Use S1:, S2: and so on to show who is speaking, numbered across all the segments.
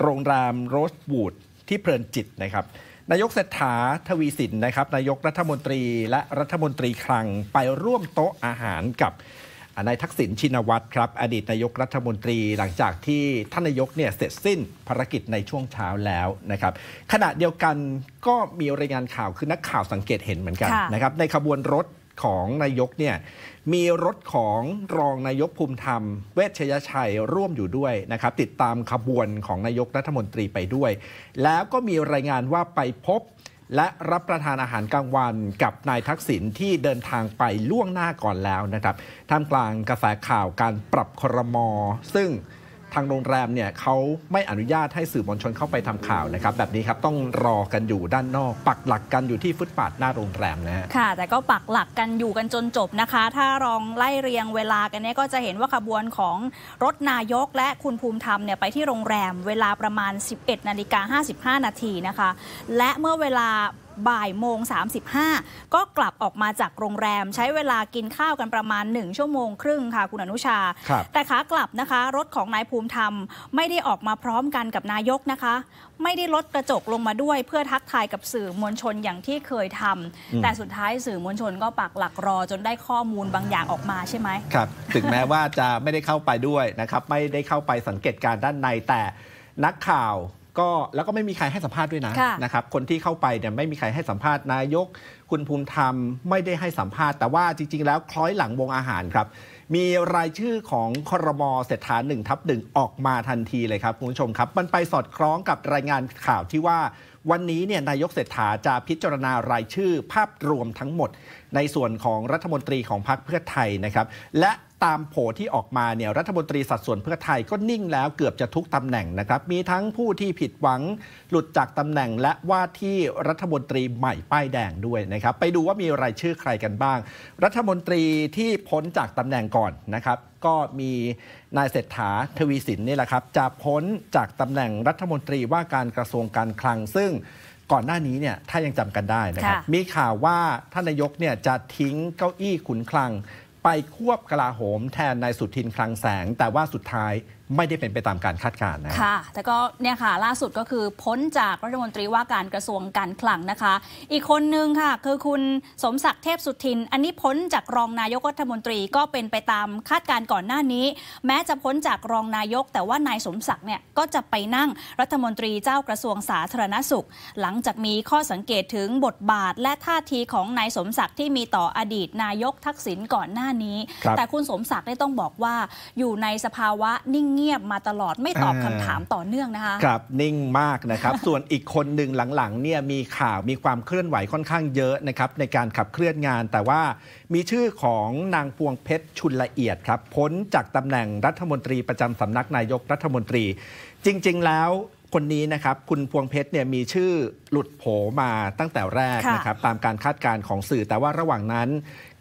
S1: โรงแรมโรสบูด ที่เพลินจิตนะครับนายกเศรษฐาทวีสินนะครับนายกรัฐมนตรีและรัฐมนตรีคลังไปร่วมโต๊ะอาหารกับนายทักษิณชินวัตรครับอดีตนายกรัฐมนตรีหลังจากที่ท่านนายกเนี่ยเสร็จสิ้นภารกิจในช่วงเช้าแล้วนะครับ ขณะเดียวกันก็มีรายงานข่าวคือนักข่าวสังเกตเห็นเหมือนกันนะครับในขบวนรถของนายกเนี่ย มีรถของรองนายกภูมิธรรมเวชยชัยร่วมอยู่ด้วยนะครับ ติดตามขบวนของนายกรัฐมนตรีไปด้วย แล้วก็มีรายงานว่าไปพบ และรับประทานอาหารกลางวัน กับนายทักษิณที่เดินทางไปล่วงหน้าก่อนแล้วนะครับท่ามกลางกระแสข่าวการปรับครมอซึ่งทางโรงแรมเนี่ยเขาไม่อนุญาตให้สื่อมวลชนเข้าไปทำข่าวนะครับแบบนี้ครับต้องรอกันอยู่ด้านนอกปักหลักกันอยู่ที่ฟุตปาดหน้าโรงแรมนะ
S2: ค่ะ แต่ก็ปักหลักกันอยู่กันจนจบนะคะ ถ้ารองไล่เรียงเวลากันเนี่ยก็จะเห็นว่าขบวนของรถนายกและคุณภูมิธรรมเนี่ยไปที่โรงแรมเวลาประมาณ 11นาฬิกา55นาทีนะคะ และเมื่อเวลาบ่ายโมง 35 ก็กลับออกมาจากโรงแรม ใช้เวลากินข้าวกันประมาณ 1 ชั่วโมง ครึ่งค่ะคุณอนุชา แต่ขากลับนะคะรถของนายภูมิธรรม ไม่ได้ออกมาพร้อมกันกับนายกนะคะ ไม่ได้ลดกระจกลงมาด้วย เพื่อทักทายกับสื่อมวลชนอย่างที่เคยทำ แต่สุดท้ายสื่อมวลชนก็ปักหลักรอจนได้ข้อมูลบางอย่างออกมาใช่ไหมครับ
S1: ถึงแม้ว่าจะไม่ได้เข้าไปด้วยนะครับไม่ได้เข้าไปสังเกตการด้านในแต่นักข่าวก็แล้วก็ไม่มีใครให้สัมภาษณ์ด้วยนะะนะครับคนที่เข้าไปเนี่ยไม่มีใครให้สัมภาษณ์ นายก คุณภูมิธรรมไม่ได้ให้สัมภาษณ์แต่ว่าจริงๆแล้วคล้อยหลังวงอาหารครับมีรายชื่อของครมเศรษฐาหนึ่งทับหนึ่งออกมาทันทีเลยครับคุณผู้ชมครับมันไปสอดคล้องกับรายงานข่าวที่ว่าวันนี้เนี่ยนายกเศรษฐาจะพิจารณารายชื่อภาพรวมทั้งหมดในส่วนของรัฐมนตรีของพรรคเพื่อไทยนะครับ และตามโผที่ออกมาเนี่ยรัฐมนตรีสัดส่วนเพื่อไทยก็นิ่งแล้วเกือบจะทุกตำแหน่งนะครับมีทั้งผู้ที่ผิดหวังหลุดจากตำแหน่งและว่าที่รัฐมนตรีใหม่ป้ายแดงด้วยนะครับไปดูว่ามีรายชื่อใครกันบ้าง รัฐมนตรีที่พ้นจากตำแหน่งก่อนนะครับก็มีนายเศรษฐาทวีสินนี่แหละครับจะพ้นจากตำแหน่งรัฐมนตรีว่าการกระทรวงการคลัง ซึ่งก่อนหน้านี้เนี่ยถ้ายังจำกันได้นะครับมีข่าวว่าท่านนายกเนี่ยจะทิ้งเก้าอี้ขุนคลังไปควบกลาโหมแทนนายสุทินคลังแสง แต่ว่าสุดท้ายไม่ได้เป็นไปตามการคาดการณ์นะค
S2: ่ะแต่ก็เนี่ยค่ะล่าสุดก็คือพ้นจากรัฐมนตรีว่าการกระทรวงการคลังนะคะ อีกคนนึงค่ะ คือคุณสมศักดิ์เทพสุทิน อันนี้พ้นจากรองนายกรัฐมนตรีก็เป็นไปตามคาดการณ์ก่อนหน้านี้ แม้จะพ้นจากรองนายกแต่ว่านายสมศักดิ์เนี่ยก็จะไปนั่งรัฐมนตรีเจ้ากระทรวงสาธารณสุข หลังจากมีข้อสังเกตถึงบทบาท และท่าทีของนายสมศักดิ์ที่มีต่ออดีตนายกทักษิณก่อนหน้านี้แต่คุณสมศักดิ์ได้ต้องบอกว่าอยู่ในสภาวะนิ่งเงียบมาตลอดไม่ตอบคำถามต่อเนื่องนะคะคร
S1: ับนิ่งมากนะครับ ส่วนอีกคนหนึ่งหลังๆเนี่ยมีข่าวมีความเคลื่อนไหวค่อนข้างเยอะนะครับ ในการขับเคลื่อนงาน แต่ว่า มีชื่อของนางพวงเพชรชุนละเอียดครับ พ้นจากตำแหน่งรัฐมนตรีประจำสำนักนายกรัฐมนตรี จริง ๆ แล้วคนนี้นะครับ คุณพวงเพชรเนี่ยมีชื่อหลุดโผมาตั้งแต่แรกนะครับตามการคาดการณ์ของสื่อแต่ว่าระหว่างนั้น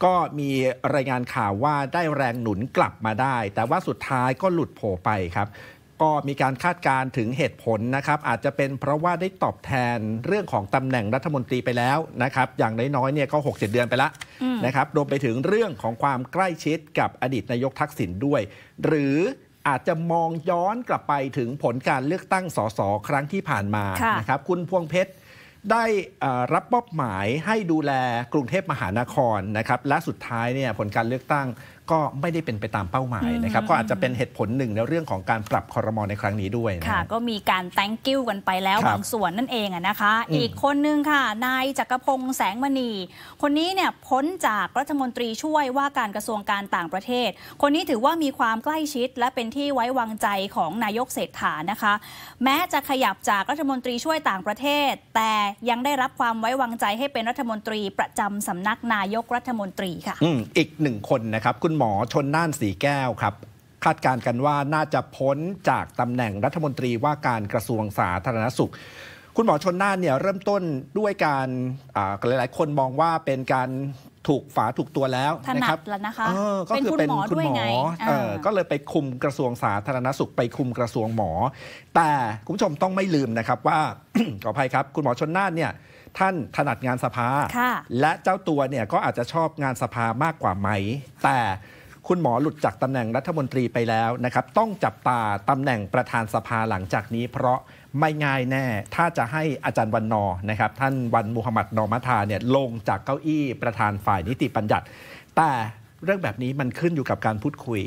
S1: ก็มีรายงานข่าวว่าได้แรงหนุนกลับมาได้ แต่ว่าสุดท้ายก็หลุดโผไปครับ ก็มีการคาดการถึงเหตุผลนะครับอาจจะเป็นเพราะว่าได้ตอบแทนเรื่องของตำแหน่งรัฐมนตรีไปแล้วนะครับ อย่างน้อยๆเนี่ยก็6กเดือนไปละนะครับรวมไปถึงเรื่องของความใกล้ชิดกับอดีตนายกทักษิณด้วย หรืออาจจะมองย้อนกลับไปถึงผลการเลือกตั้งสสครั้งที่ผ่านมาะนะครับคุณพวงเพชรได้รับมอบหมายให้ดูแลกรุงเทพมหานครนะครับและสุดท้ายเนี่ยผลการเลือกตั้งก็ไม่ได้เป็นไปตามเป้าหมายนะครับ ก็อาจจะเป็นเหตุผลหนึ่งในเรื่องของการปรับคอรมอในครั้งนี้ด้วยค่
S2: ะก็มีการแตงกิ้วกันไปแล้วบางส่วนนั่นเองนะคะ อีกคนนึงค่ะ นายจักรพงษ์แสงมณี คนนี้เนี่ยพ้นจากรัฐมนตรีช่วยว่าการกระทรวงการต่างประเทศ คนนี้ถือว่ามีความใกล้ชิดและเป็นที่ไว้วางใจของนายกเศรษฐานะคะ แม้จะขยับจากรัฐมนตรีช่วยต่างประเทศ แต่ยังได้รับความไว้วางใจให้เป็นรัฐมนตรีประจำสำนักนายกรัฐมนตรีค่ะ
S1: อีกหนึ่งคนนะครับคุณคุณหมอชนน่านสีแก้วครับ คาดการกันว่าน่าจะพ้นจากตำแหน่งรัฐมนตรีว่าการกระทรวงสาธารณสุข คุณหมอชนน่านเนี่ยเริ่มต้นด้วยการหลายๆ คนมองว่าเป็นการถูกฝาถูกตัวแล้วนะครับ
S2: แล้วนะคะก็คือเป็นคุณหมออหมอ
S1: ก็เลยไปคุมกระทรวงสาธารณสุขไปคุมกระทรวงหมอ แต่คุณผู้ชมต้องไม่ลืมนะครับว่าขออภัยครับคุณหมอชนน่านเนี่ยท่านถนัดงานสภา และเจ้าตัวเนี่ยก็อาจจะชอบงานสภามากกว่าไหม แต่คุณหมอหลุดจากตำแหน่งรัฐมนตรีไปแล้วนะครับต้องจับตาตำแหน่งประธานสภาหลังจากนี้ เพราะไม่ง่ายแน่ถ้าจะให้อาจารย์วันนอนะครับท่านวันมูฮัมหมัดนอมัทาเนี่ยลงจากเก้าอี้ประธานฝ่ายนิติบัญญัติ แต่เรื่องแบบนี้มันขึ้นอยู่กับการพูดคุย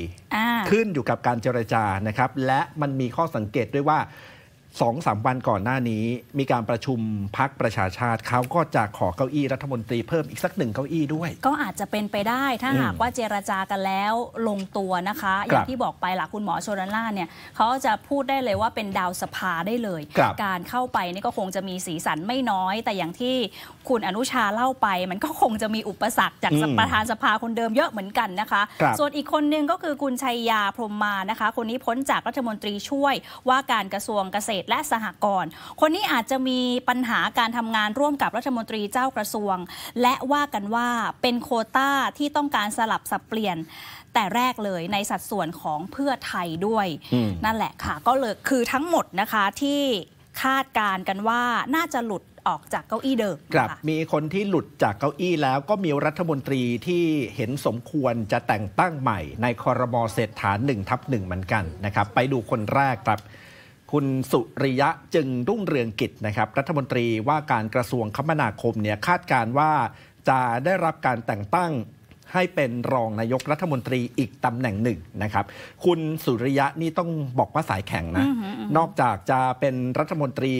S1: ขึ้นอยู่กับการเจรจานะครับ และมันมีข้อสังเกตด้วยว่าสองสามวันก่อนหน้านี้มีการประชุมพักประชาชาติเขาก็จะขอเก้าอี้รัฐมนตรีเพิ่มอีกสักหนึ่งเก้าอี้ด้วย
S2: ก็อาจจะเป็นไปได้ถ้าหากว่าเจรจากันแล้วลงตัวนะคะ อย่างที่บอกไปหลักคุณหมอชนล่าเนี่ยเขาจะพูดได้เลยว่าเป็นดาวสภาได้เลย การเข้าไปนี่ก็คงจะมีสีสันไม่น้อยแต่อย่างที่คุณอนุชาเล่าไปมันก็คงจะมีอุปสรรคจากประธานสภาคนเดิมเยอะเหมือนกันนะคะ ส่วนอีกคนนึงก็คือคุณชัยยาพรมมานะคะ คนนี้พ้นจากรัฐมนตรีช่วยว่าการกระทรวงเกษตรและสหกรณ์คนนี้อาจจะมีปัญหาการทำงานร่วมกับรัฐมนตรีเจ้ากระทรวง และว่ากันว่าเป็นโคต้าที่ต้องการสลับสับเปลี่ยนแต่แรกเลยในสัดส่วนของเพื่อไทยด้วย นั่นแหละค่ะก็เลยคือทั้งหมดนะคะที่คาดการกันว่าน่าจะหลุดออกจากเก้าอี้เดิม
S1: ครับมีคนที่หลุดจากเก้าอี้ แล้วก็มีรัฐมนตรีที่เห็นสมควรจะแต่งตั้งใหม่ ในคอรมอเศรษฐาหนึ่งทับหนึ่งเหมือนกันนะครับ ไปดูคนแรกครับ คุณสุริยะจึงรุ่งเรืองกิจนะครับ รัฐมนตรีว่าการกระทรวงคมนาคมเนี่ยคาดการว่าจะได้รับการแต่งตั้งให้เป็นรองนายกรัฐมนตรีอีกตำแหน่งหนึ่งนะครับ คุณสุริยะนี่ต้องบอกว่าสายแข็งนะ นอกจากจะเป็นรัฐมนตรี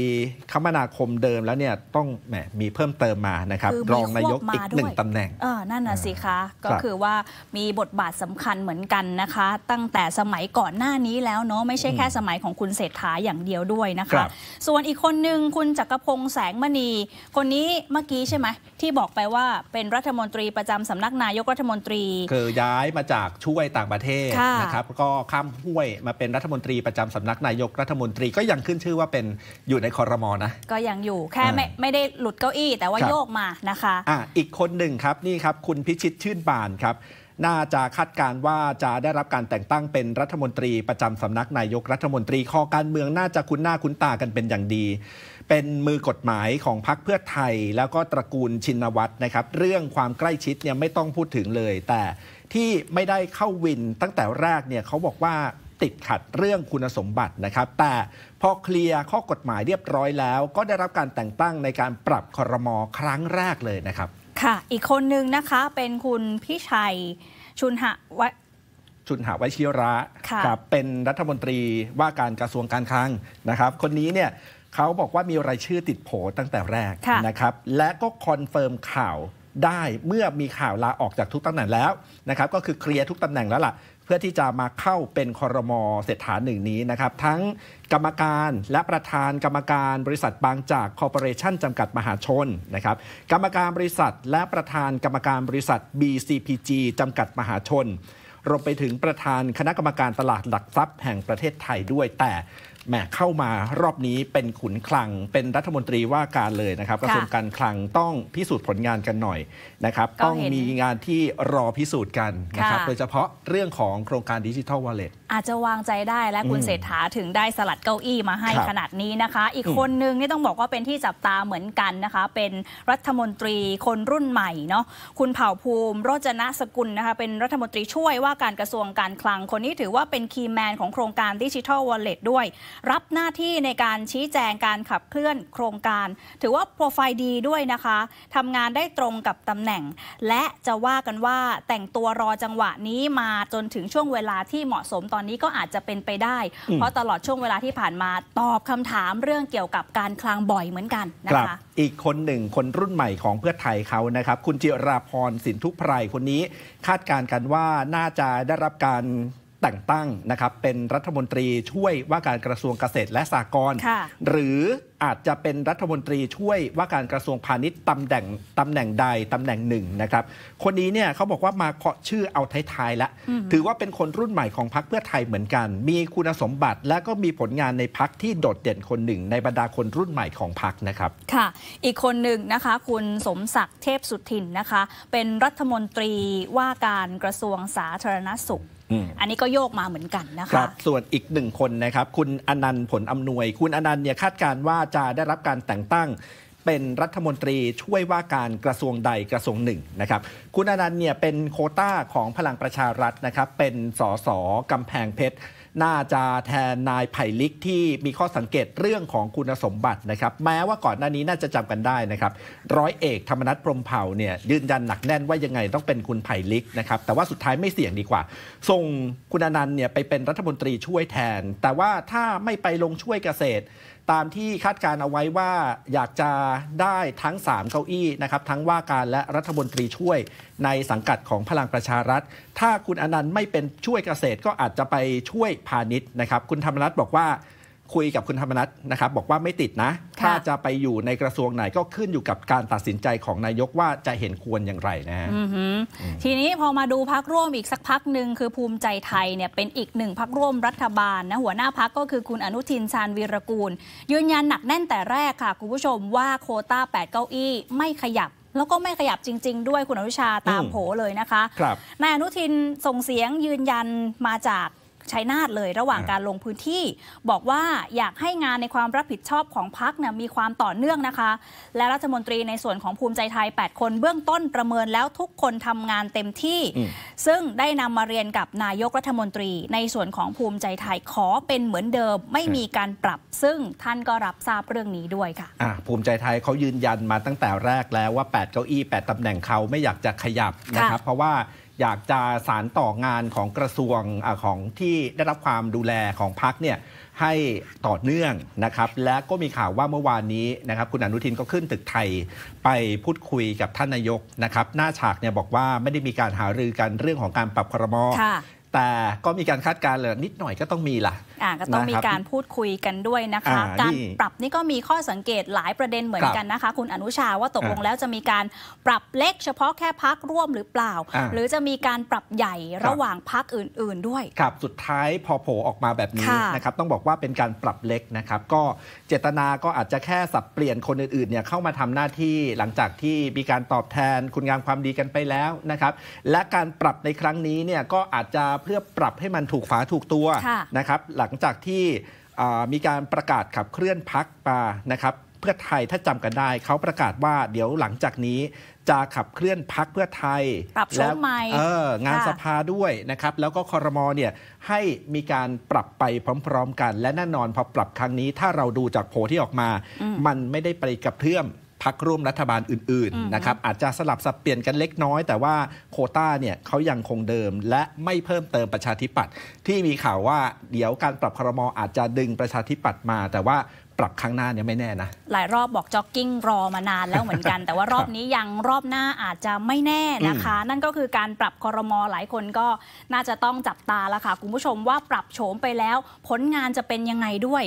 S1: คมนาคมเดิมแล้วเนี่ยต้องแหมมีเพิ่มเติมมานะครับรองนายกอีกหนึ่งตำแหน่ง
S2: เออนั่นน่ะสิคะก็คือว่ามีบทบาทสำคัญเหมือนกันนะคะ ตั้งแต่สมัยก่อนหน้านี้แล้วเนาะไม่ใช่แค่สมัยของคุณเศรษฐาอย่างเดียวด้วยนะคะ ส่วนอีกคนหนึ่งคุณจักรพงษ์แสงมณี คนนี้เมื่อกี้ใช่ไหมที่บอกไปว่าเป็นรัฐมนตรีประจำสำนักนายกรัฐมนตรี ค
S1: ือย้ายมาจากช่วยต่างประเทศนะครับ ก็ข้ามห้วยมาเป็นรัฐมนตรีประจำสำนักนายกรัฐมนตรีก็ยังขึ้นชื่อว่าเป็นอยู่ในคอรมอนะ
S2: ก็ยังอยู่แค่ไม่ไม่ได้หลุดเก้าอี้แต่ว่าโยกมานะคะอ่
S1: ะอีกคนหนึ่งครับนี่ครับคุณพิชิตชื่นบานครับ น่าจะคาดการว่าจะได้รับการแต่งตั้งเป็นรัฐมนตรีประจำสำนักนายกรัฐมนตรีข้อการเมืองน่าจะคุ้นหน้าคุ้นตากันเป็นอย่างดีเป็นมือกฎหมายของพรรคเพื่อไทย แล้วก็ตระกูลชินวัตรนะครับ เรื่องความใกล้ชิดเนี่ยไม่ต้องพูดถึงเลย แต่ที่ไม่ได้เข้าวินตั้งแต่แรกเนี่ยเขาบอกว่าติดขัดเรื่องคุณสมบัตินะครับ แต่พอเคลียร์ข้อกฎหมายเรียบร้อยแล้ว ก็ได้รับการแต่งตั้งในการปรับคอรมอครั้งแรกเลยนะครับ
S2: ค่ะ อีกคนนึงนะคะเป็นคุณพี่ชัย ชุนหะวั
S1: ชุนหาวิชิระะรเป็นรัฐมนตรีว่าการกระทรวงการคลังนะครับ คนนี้เนี่ยเขาบอกว่ามีรายชื่อติดโผตั้งแต่แรกนะครับ และก็คอนเฟิร์มข่าวได้เมื่อมีข่าวลาออกจากทุกตำแหน่งแล้วนะครับก็คือเคลียร์ทุกตำแหน่งแล้วล่ะ เพื่อที่จะมาเข้าเป็นคอรมอเศรษฐาหนึ่งนี้นะครับ ทั้งกรรมการและประธานกรรมการบริษัทบางจากคอร์ปอเรชั่นจำกัดมหาชนนะครับกรรมการบริษัท และประธานกรรมการบริษัท BCPG จำกัดมหาชนรวมไปถึงประธานคณะกรรมการตลาดหลักทรัพย์แห่งประเทศไทยด้วยแต่แหมเข้ามารอบนี้เป็นขุนคลัง เป็นรัฐมนตรีว่าการเลยนะครับกระทรวงการคลังต้องพิสูจน์ผลงานกันหน่อยนะครับต้องมีงานที่รอพิสูจน์กันนะครับโดยเฉพาะเรื่องของโครงการดิจิทัลวอลเล็ต
S2: อาจจะวางใจได้และคุณเศรษฐาถึงได้สลัดเก้าอี้มาให้ขนาดนี้นะคะอีกคนนึงนี่ต้องบอกว่าเป็นที่จับตาเหมือนกันนะคะเป็นรัฐมนตรีคนรุ่นใหม่เนาะคุณเผ่าภูมิโรจนสกุลนะคะเป็นรัฐมนตรีช่วยว่าการกระทรวงการคลัง คนนี้ถือว่าเป็นคีย์แมนของโครงการดิจิทัลวอลเล็ตด้วยรับหน้าที่ในการชี้แจงการขับเคลื่อนโครงการ ถือว่าโปรไฟล์ดีด้วยนะคะทำงานได้ตรงกับตำแหน่ง และจะว่ากันว่าแต่งตัวรอจังหวะนี้มาจนถึงช่วงเวลาที่เหมาะสมตอนนี้ก็อาจจะเป็นไปได้ เพราะตลอดช่วงเวลาที่ผ่านมา ตอบคำถามเรื่องเกี่ยวกับการคลังบ่อยเหมือนกันนะคะ
S1: อีกคนหนึ่งคนรุ่นใหม่ของเพื่อไทยเขานะครับคุณจิราพรสินทุพไพรคนนี้ คาดการณ์กันว่าน่าจะได้รับการแต่งตั้งนะครับเป็นรัฐมนตรีช่วยว่าการกระทรวงเกษตรและสหกรณ์หรืออาจจะเป็นรัฐมนตรีช่วยว่าการกระทรวงพาณิชย์ตำแหน่งตำแหน่งใดตำแหน่งหนึ่งนะครับ คนนี้เนี่ยเขาบอกว่ามาเคาะชื่อเอาท้ายๆแล้วถือว่าเป็นคนรุ่นใหม่ของพรรคเพื่อไทยเหมือนกัน มีคุณสมบัติและก็มีผลงานในพรรคที่โดดเด่นคนหนึ่งในบรรดาคนรุ่นใหม่ของพรรคนะครับ
S2: ค่ะอีกคนหนึ่งนะคะคุณสมศักดิ์เทพสุทินนะคะเป็นรัฐมนตรีว่าการกระทรวงสาธารณสุขอันนี้ก็โยกมาเหมือนกันนะคะค
S1: ส่วนอีกหนึ่งคนนะครับ คุณอนันต์ผลอำนวย คุณอนันต์เนี่ยคาดการว่าจะได้รับการแต่งตั้ง เป็นรัฐมนตรีช่วยว่าการกระทรวงใดกระทรวงหนึ่งนะครับ คุณอนันต์เนี่ยเป็นโคต้าของพลังประชารัฐนะครับ เป็นสสกำแพงเพชรน่าจะแทนนายไผ่ลิกที่มีข้อสังเกตเรื่องของคุณสมบัตินะครับ แม้ว่าก่อนหน้านี้น่าจะจำกันได้นะครับร้อยเอกธรรมนัฐพรมเผ่าเนี่ยยืนยันหนักแน่นว่ายังไงต้องเป็นคุณไผ่ลิกนะครับ แต่ว่าสุดท้ายไม่เสี่ยงดีกว่า ส่งคุณอนันต์เนี่ยไปเป็นรัฐมนตรีช่วยแทน แต่ว่าถ้าไม่ไปลงช่วยเกษตรตามที่คาดการเอาไว้ว่าอยากจะได้ทั้ง3เก้าอี้นะครับ ทั้งว่าการและรัฐมนตรีช่วยในสังกัดของพลังประชารัฐ ถ้าคุณอนันต์ไม่เป็นช่วยเกษตร ก็อาจจะไปช่วยพาณิชย์นะครับ คุณธรรมรัฐบอกว่าคุยกับคุณธรรมนัสนะครับบอกว่าไม่ติดนะ ถ้าจะไปอยู่ในกระทรวงไหนก็ขึ้นอยู่กับการตัดสินใจของนายกว่าจะเห็นควรอย่างไรนะฮะ
S2: ทีนี้พอมาดูพักร่วมอีกสักพักหนึ่งคือภูมิใจไทยเนี่ยเป็นอีกหนึ่งพักร่วมรัฐบาลนะหัวหน้าพักก็คือคุณอนุทินชาญวีรกูล ยืนยันหนักแน่นแต่แรกค่ะคุณผู้ชมว่าโคต้า8เก้าอี้ไม่ขยับ แล้วก็ไม่ขยับจริง ๆ ด้วยคุณอนุชาตามโผเลยนะคะนายอนุทินส่งเสียงยืนยันมาจากชัยนาทเลยระหว่างการลงพื้นที่ บอกว่าอยากให้งานในความรับผิดชอบของพักเนี่ยมีความต่อเนื่องนะคะ และรัฐมนตรีในส่วนของภูมิใจไทย 8 คนเบื้องต้นประเมินแล้วทุกคนทำงานเต็มที่ซึ่งได้นำมาเรียนกับนายกรัฐมนตรีในส่วนของภูมิใจไทยขอเป็นเหมือนเดิมไม่มีการปรับซึ่งท่านก็รับทราบเรื่องนี้ด้วยค่ะ
S1: ะภูมิใจไทยเขายืนยันมาตั้งแต่แรกแล้วว่า 8เก้าอี้8ตำแหน่งเขาไม่อยากจะขยับนะครับเพราะว่าอยากจะสารต่องานของกระทรวงอของที่ได้รับความดูแลของพักเนี่ยให้ต่อเนื่องนะครับ และก็มีข่าวว่าเมื่อวานนี้นะครับ คุณอนุทินก็ขึ้นตึกไทยไปพูดคุยกับท่านนายกนะครับ หน้าฉากเนี่ยบอกว่าไม่ได้มีการหารือกันเรื่องของการปรับครมแต่ก็มีการคาดการณ์เลยนิดหน่อยก็ต้องมีล่ะ
S2: อ่าก็ต้องมีการพูดคุยกันด้วยนะคะ การปรับนี่ก็มีข้อสังเกตหลายประเด็นเหมือนกันนะคะคุณอนุชาว่าตกลงแล้วจะมีการปรับเล็ก เฉพาะแค่พักร่วมหรือเปล่า หรือจะมีการปรับใหญ่ระหว่างพักอื่นๆ
S1: ด้วย ครับสุดท้ายพอโผล่ออกมาแบบนี้นะครับต้องบอกว่าเป็นการปรับเล็กนะครับ ก็เจตนาก็อาจจะแค่สับเปลี่ยนคนอื่นๆเนี่ยเข้ามาทำหน้าที่หลังจากที่มีการตอบแทนคุณงามความดีกันไปแล้วนะครับและการปรับในครั้งนี้เนี่ยก็อาจจะเพื่อปรับให้มันถูกฝาถูกตัวนะครับหลังจากที่มีการประกาศขับเคลื่อนพักมานะครับเพื่อไทยถ้าจำกันได้ เขาประกาศว่าเดี๋ยวหลังจากนี้ จะขับเคลื่อนพักเพื่อไทยปรับวงใหม่งานสภาด้วยนะครับแล้วก็คอรมอเนี่ยให้มีการปรับไปพร้อม ๆ กัน และแน่นอนพอปรับครั้งนี้ถ้าเราดูจากโพที่ออกมา มันไม่ได้ไปกับเพื่อมพักร่วม รัฐบาลอื่น ๆ นะครับ อาจจะสลับสับเปลี่ยนกันเล็กน้อย แต่ว่าโคต้าเนี่ยเขายังคงเดิม และไม่เพิ่มเติมประชาธิปัตย์ที่มีข่าวว่าเดี๋ยวการปรับครมออาจจะดึงประชาธิปัตย์มา แต่ว่าปรับครั้งหน้าเนี่ยไม่แน่นะ
S2: หลายรอบบอกจ็อกกิ้งรอมานานแล้วเหมือนกัน แต่ว่ารอบนี้ยังรอบหน้าอาจจะไม่แน่นะคะ นั่นก็คือการปรับคอรมอหลายคนก็น่าจะต้องจับตาละค่ะคุณผู้ชมว่าปรับโฉมไปแล้วผลงานจะเป็นยังไงด้วย